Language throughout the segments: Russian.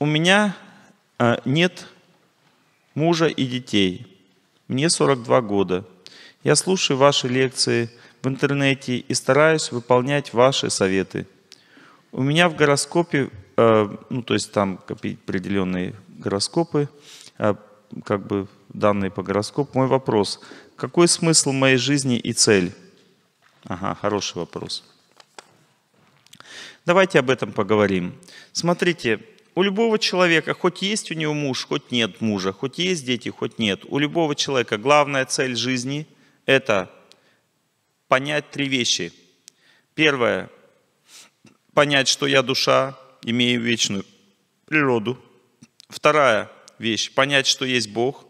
у меня э, нет мужа и детей. Мне 42 года. Я слушаю ваши лекции в интернете и стараюсь выполнять ваши советы. У меня в гороскопе, э, ну то есть там определенные гороскопы, э, как бы данные по гороскопу. Мой вопрос, какой смысл моей жизни и цель? Ага, хороший вопрос. Давайте об этом поговорим. Смотрите, у любого человека, хоть есть у него муж, хоть нет мужа, хоть есть дети, хоть нет, у любого человека главная цель жизни – это понять три вещи. Первое – понять, что я душа, имею вечную природу. Вторая вещь – понять, что есть Бог –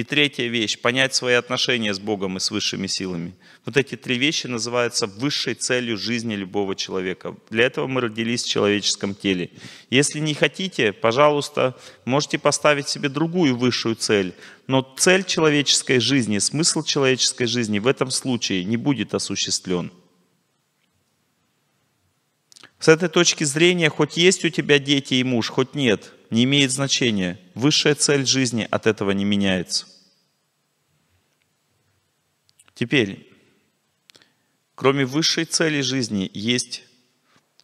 и третья вещь – понять свои отношения с Богом и с высшими силами. Вот эти три вещи называются высшей целью жизни любого человека. Для этого мы родились в человеческом теле. Если не хотите, пожалуйста, можете поставить себе другую высшую цель. Но цель человеческой жизни, смысл человеческой жизни в этом случае не будет осуществлен. С этой точки зрения, хоть есть у тебя дети и муж, хоть нет – не имеет значения. Высшая цель жизни от этого не меняется. Теперь, кроме высшей цели жизни, есть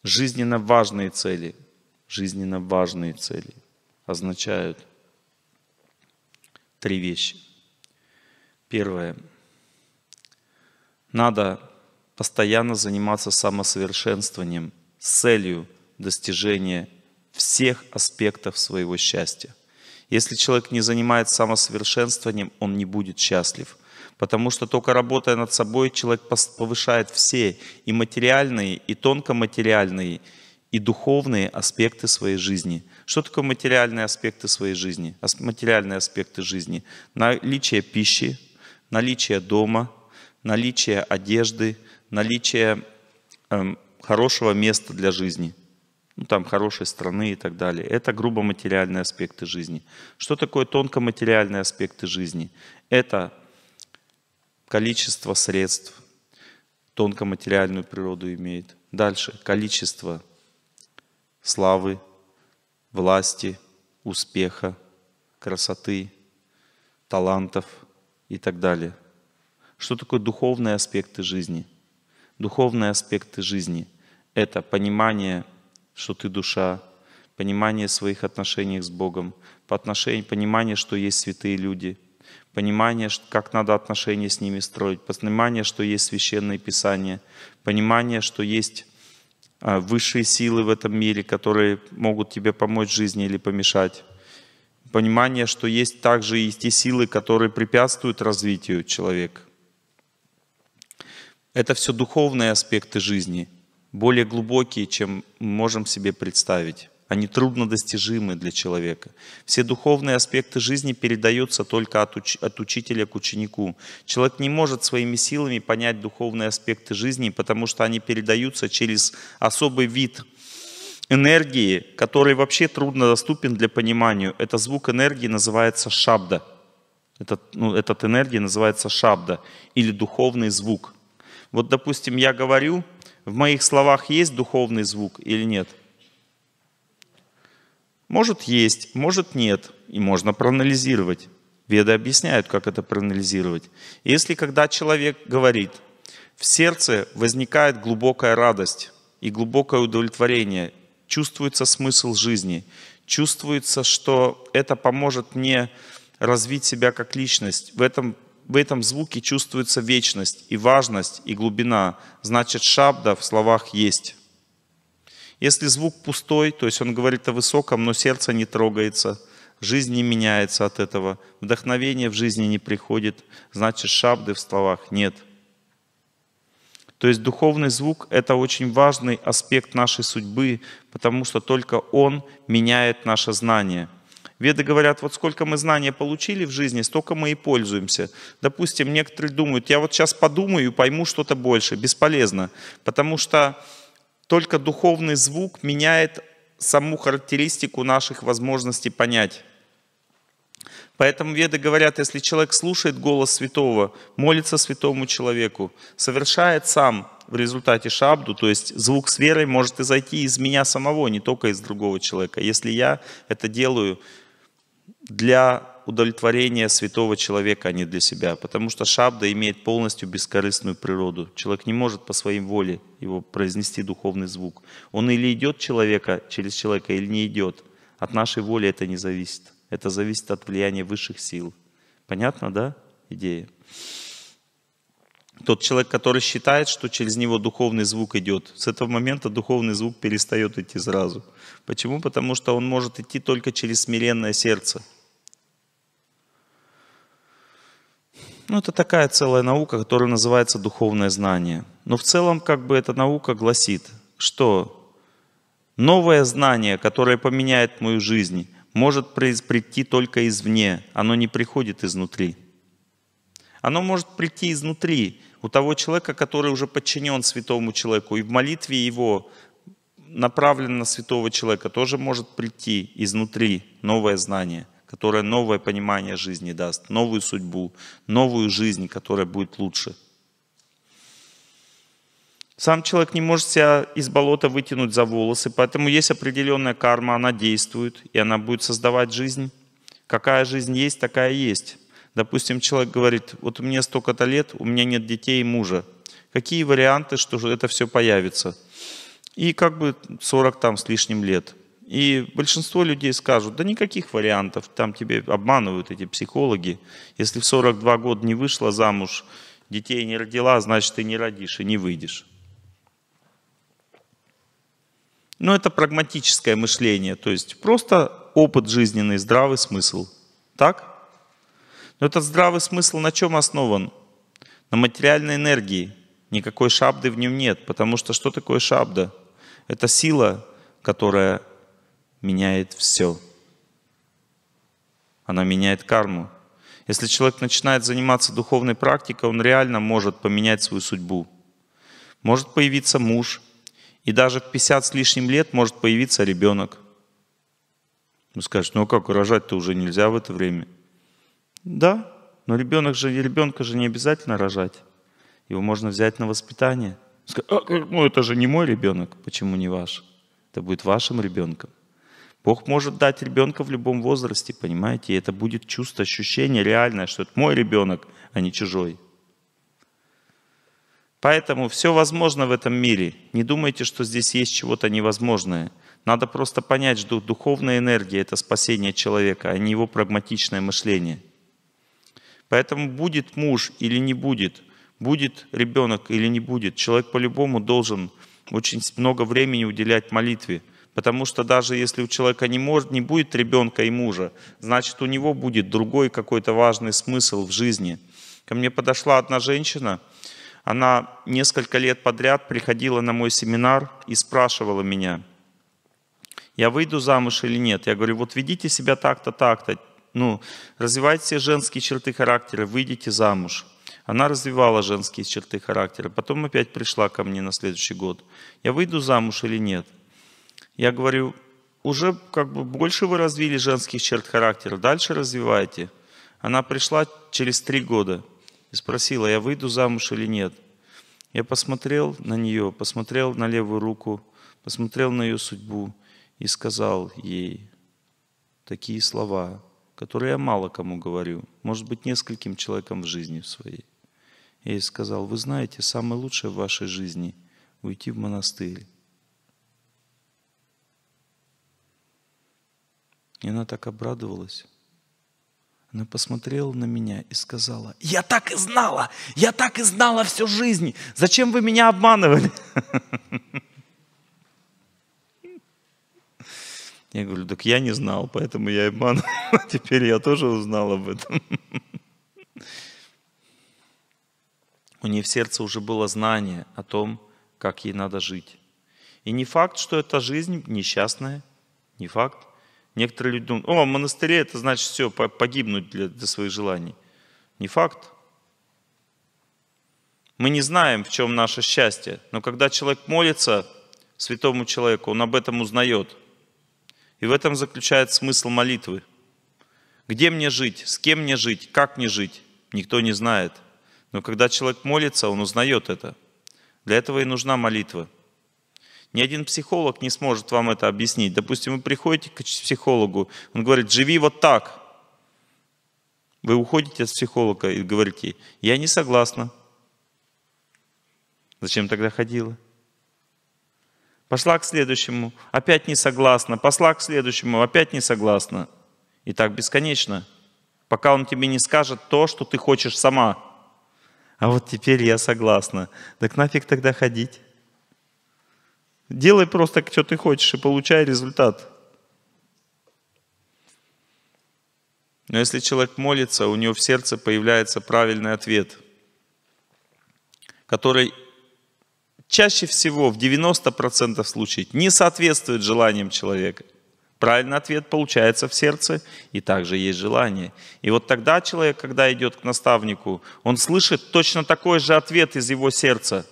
жизненно важные цели. Жизненно важные цели означают три вещи. Первое. Надо постоянно заниматься самосовершенствованием с целью достижения всех аспектов своего счастья. Если человек не занимается самосовершенствованием, он не будет счастлив. Потому что только работая над собой, человек повышает все и материальные, и тонкоматериальные, и духовные аспекты своей жизни. Что такое материальные аспекты своей жизни? Материальные аспекты жизни. Наличие пищи, наличие дома, наличие одежды, наличие э, хорошего места для жизни – ну, там, хорошей страны и так далее. Это грубо материальные аспекты жизни. Что такое тонко материальные аспекты жизни? Это количество средств, тонко материальную природу имеет. Дальше, количество славы, власти, успеха, красоты, талантов и так далее. Что такое духовные аспекты жизни? Духовные аспекты жизни – это понимание – что ты душа, понимание своих отношений с Богом, по отношению, понимание, что есть святые люди, понимание, как надо отношения с ними строить, понимание, что есть священное писание, понимание, что есть а, высшие силы в этом мире, которые могут тебе помочь в жизни или помешать. Понимание, что есть также и те силы, которые препятствуют развитию человека. Это все духовные аспекты жизни – более глубокие, чем мы можем себе представить. Они трудно достижимы для человека. Все духовные аспекты жизни передаются только от, уч- от учителя к ученику. Человек не может своими силами понять духовные аспекты жизни, потому что они передаются через особый вид энергии, который вообще трудно доступен для понимания. Это звук энергии называется шабда. Этот, ну, этот энергия называется шабда или духовный звук. Вот, допустим, я говорю, в моих словах есть духовный звук или нет? Может есть, может нет, и можно проанализировать. Веды объясняют, как это проанализировать. Если когда человек говорит, в сердце возникает глубокая радость и глубокое удовлетворение, чувствуется смысл жизни, чувствуется, что это поможет мне развить себя как личность. В этом в этом звуке чувствуется вечность и важность, и глубина. Значит, шабда в словах есть. Если звук пустой, то есть он говорит о высоком, но сердце не трогается, жизнь не меняется от этого, вдохновение в жизни не приходит, значит, шабды в словах нет. То есть духовный звук — это очень важный аспект нашей судьбы, потому что только он меняет наше знание — Веды говорят, вот сколько мы знания получили в жизни, столько мы и пользуемся. Допустим, некоторые думают, я вот сейчас подумаю и пойму что-то больше. Бесполезно, потому что только духовный звук меняет саму характеристику наших возможностей понять. Поэтому веды говорят, если человек слушает голос святого, молится святому человеку, совершает сам в результате шабду, то есть звук с верой может изойти из меня самого, не только из другого человека, если я это делаю для удовлетворения святого человека, а не для себя. Потому что шабда имеет полностью бескорыстную природу. Человек не может по своей воле его произнести духовный звук. Он или идет человека через человека, или не идет. От нашей воли это не зависит. Это зависит от влияния высших сил. Понятно, да, идея? Тот человек, который считает, что через него духовный звук идет, с этого момента духовный звук перестает идти сразу. Почему? Потому что он может идти только через смиренное сердце. Ну, это такая целая наука, которая называется духовное знание. Но в целом, как бы эта наука гласит, что новое знание, которое поменяет мою жизнь, может прийти только извне, оно не приходит изнутри. Оно может прийти изнутри, у того человека, который уже подчинен святому человеку, и в молитве его направлен на святого человека, тоже может прийти изнутри новое знание, которое новое понимание жизни даст, новую судьбу, новую жизнь, которая будет лучше. Сам человек не может себя из болота вытянуть за волосы, поэтому есть определенная карма, она действует, и она будет создавать жизнь. Какая жизнь есть, такая есть. Допустим, человек говорит, вот мне столько-то лет, у меня нет детей и мужа. Какие варианты, что это все появится? И как бы 40 там с лишним лет. И большинство людей скажут, да никаких вариантов, там тебе обманывают эти психологи. Если в 42 года не вышла замуж, детей не родила, значит ты не родишь и не выйдешь. Но ну, это прагматическое мышление, то есть просто опыт жизненный, здравый смысл. Так? Но этот здравый смысл на чем основан? На материальной энергии. Никакой шабды в нем нет, потому что что такое шабда? Это сила, которая меняет все. Она меняет карму. Если человек начинает заниматься духовной практикой, он реально может поменять свою судьбу. Может появиться муж, и даже в 50 с лишним лет может появиться ребенок. Вы скажете, ну, «Ну а как, рожать-то уже нельзя в это время. Да, но ребенок же, ребенка же не обязательно рожать. Его можно взять на воспитание. Сказать, а, э, ну это же не мой ребенок, почему не ваш? Это будет вашим ребенком. Бог может дать ребенка в любом возрасте, понимаете? И это будет чувство, ощущение реальное, что это мой ребенок, а не чужой. Поэтому все возможно в этом мире. Не думайте, что здесь есть чего-то невозможное. Надо просто понять, что духовная энергия – это спасение человека, а не его прагматичное мышление – Поэтому будет муж или не будет, будет ребенок или не будет, человек по-любому должен очень много времени уделять молитве. Потому что даже если у человека не, может, не будет ребенка и мужа, значит у него будет другой какой-то важный смысл в жизни. Ко мне подошла одна женщина, она несколько лет подряд приходила на мой семинар и спрашивала меня, я выйду замуж или нет. Я говорю, вот ведите себя так-то, так-то, ну, развивайте все женские черты характера, выйдите замуж. Она развивала женские черты характера. Потом опять пришла ко мне на следующий год. Я выйду замуж или нет? Я говорю, уже как бы больше вы развили женских черт характера, дальше развивайте. Она пришла через три года и спросила, я выйду замуж или нет. Я посмотрел на нее, посмотрел на левую руку, посмотрел на ее судьбу и сказал ей такие слова которую я мало кому говорю, может быть, нескольким человеком в жизни своей. Я ей сказал, вы знаете, самое лучшее в вашей жизни – уйти в монастырь. И она так обрадовалась. Она посмотрела на меня и сказала, я так и знала, я так и знала всю жизнь, зачем вы меня обманывали? Я говорю, так я не знал, поэтому я обманул. А теперь я тоже узнал об этом. У нее в сердце уже было знание о том, как ей надо жить. И не факт, что эта жизнь несчастная, не факт. Некоторые люди думают, о, в монастыре это значит все, погибнуть для, для своих желаний. Не факт. Мы не знаем, в чем наше счастье, но когда человек молится святому человеку, он об этом узнает – и в этом заключается смысл молитвы. Где мне жить, с кем мне жить, как мне жить, никто не знает. Но когда человек молится, он узнает это. Для этого и нужна молитва. Ни один психолог не сможет вам это объяснить. Допустим, вы приходите к психологу, он говорит, живи вот так. Вы уходите от психолога и говорите, я не согласна. Зачем тогда ходила? Пошла к следующему, опять не согласна, пошла к следующему, опять не согласна. И так бесконечно, пока он тебе не скажет то, что ты хочешь сама. А вот теперь я согласна. Так нафиг тогда ходить? Делай просто, что ты хочешь, и получай результат. Но если человек молится, у него в сердце появляется правильный ответ, который чаще всего в 90% случаев не соответствует желаниям человека. Правильный ответ получается в сердце, и также есть желание. И вот тогда человек, когда идет к наставнику, он слышит точно такой же ответ из его сердца.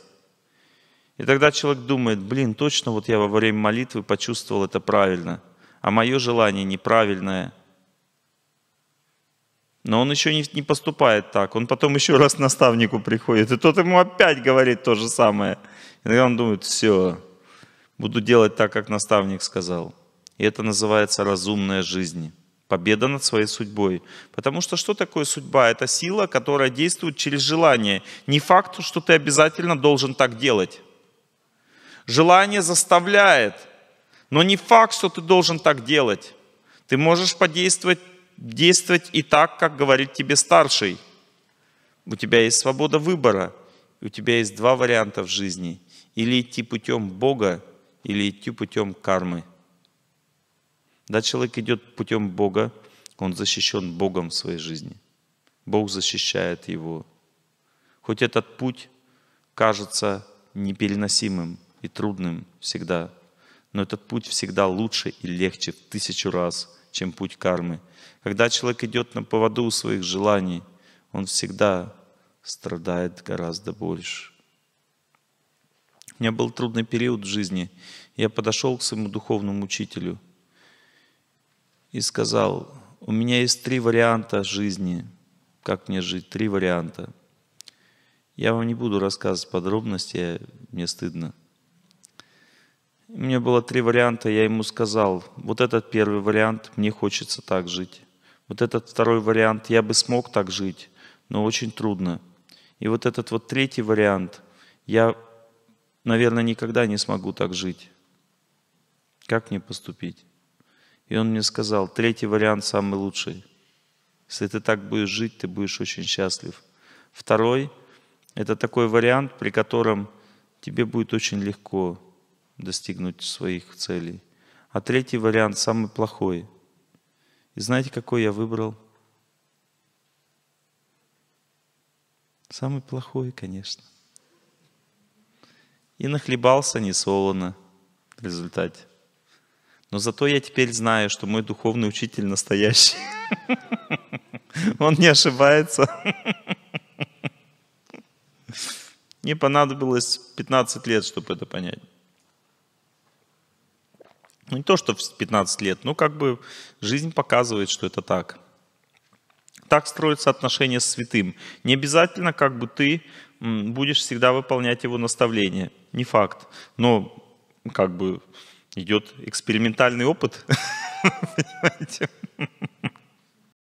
И тогда человек думает, блин, точно вот я во время молитвы почувствовал это правильно, а мое желание неправильное. Но он еще не, поступает так, он потом еще раз к наставнику приходит, и тот ему опять говорит то же самое – Иногда он думает, все, буду делать так, как наставник сказал. И это называется разумная жизнь. Победа над своей судьбой. Потому что что такое судьба? Это сила, которая действует через желание. Не факт, что ты обязательно должен так делать. Желание заставляет, но не факт, что ты должен так делать. Ты можешь подействовать действовать и так, как говорит тебе старший. У тебя есть свобода выбора. У тебя есть два варианта в жизни. Или идти путем Бога, или идти путем кармы. Да, человек идет путем Бога, он защищен Богом в своей жизни. Бог защищает его. Хоть этот путь кажется непереносимым и трудным всегда, но этот путь всегда лучше и легче в тысячу раз, чем путь кармы. Когда человек идет на поводу своих желаний, он всегда страдает гораздо больше. У меня был трудный период в жизни. Я подошел к своему духовному учителю и сказал, у меня есть три варианта жизни, как мне жить, три варианта. Я вам не буду рассказывать подробности, мне стыдно. У меня было три варианта, я ему сказал, вот этот первый вариант, мне хочется так жить. Вот этот второй вариант, я бы смог так жить, но очень трудно. И вот этот вот третий вариант, я наверное, никогда не смогу так жить. Как мне поступить? И он мне сказал, третий вариант самый лучший. Если ты так будешь жить, ты будешь очень счастлив. Второй – это такой вариант, при котором тебе будет очень легко достигнуть своих целей. А третий вариант самый плохой. И знаете, какой я выбрал? Самый плохой, конечно. И нахлебался несолоно в результате. Но зато я теперь знаю, что мой духовный учитель настоящий. Он не ошибается. Мне понадобилось 15 лет, чтобы это понять. Ну, не то, что 15 лет, но как бы жизнь показывает, что это так. Так строится отношение с святым. Не обязательно, как бы ты будешь всегда выполнять его наставления – не факт. Но как бы идет экспериментальный опыт, понимаете?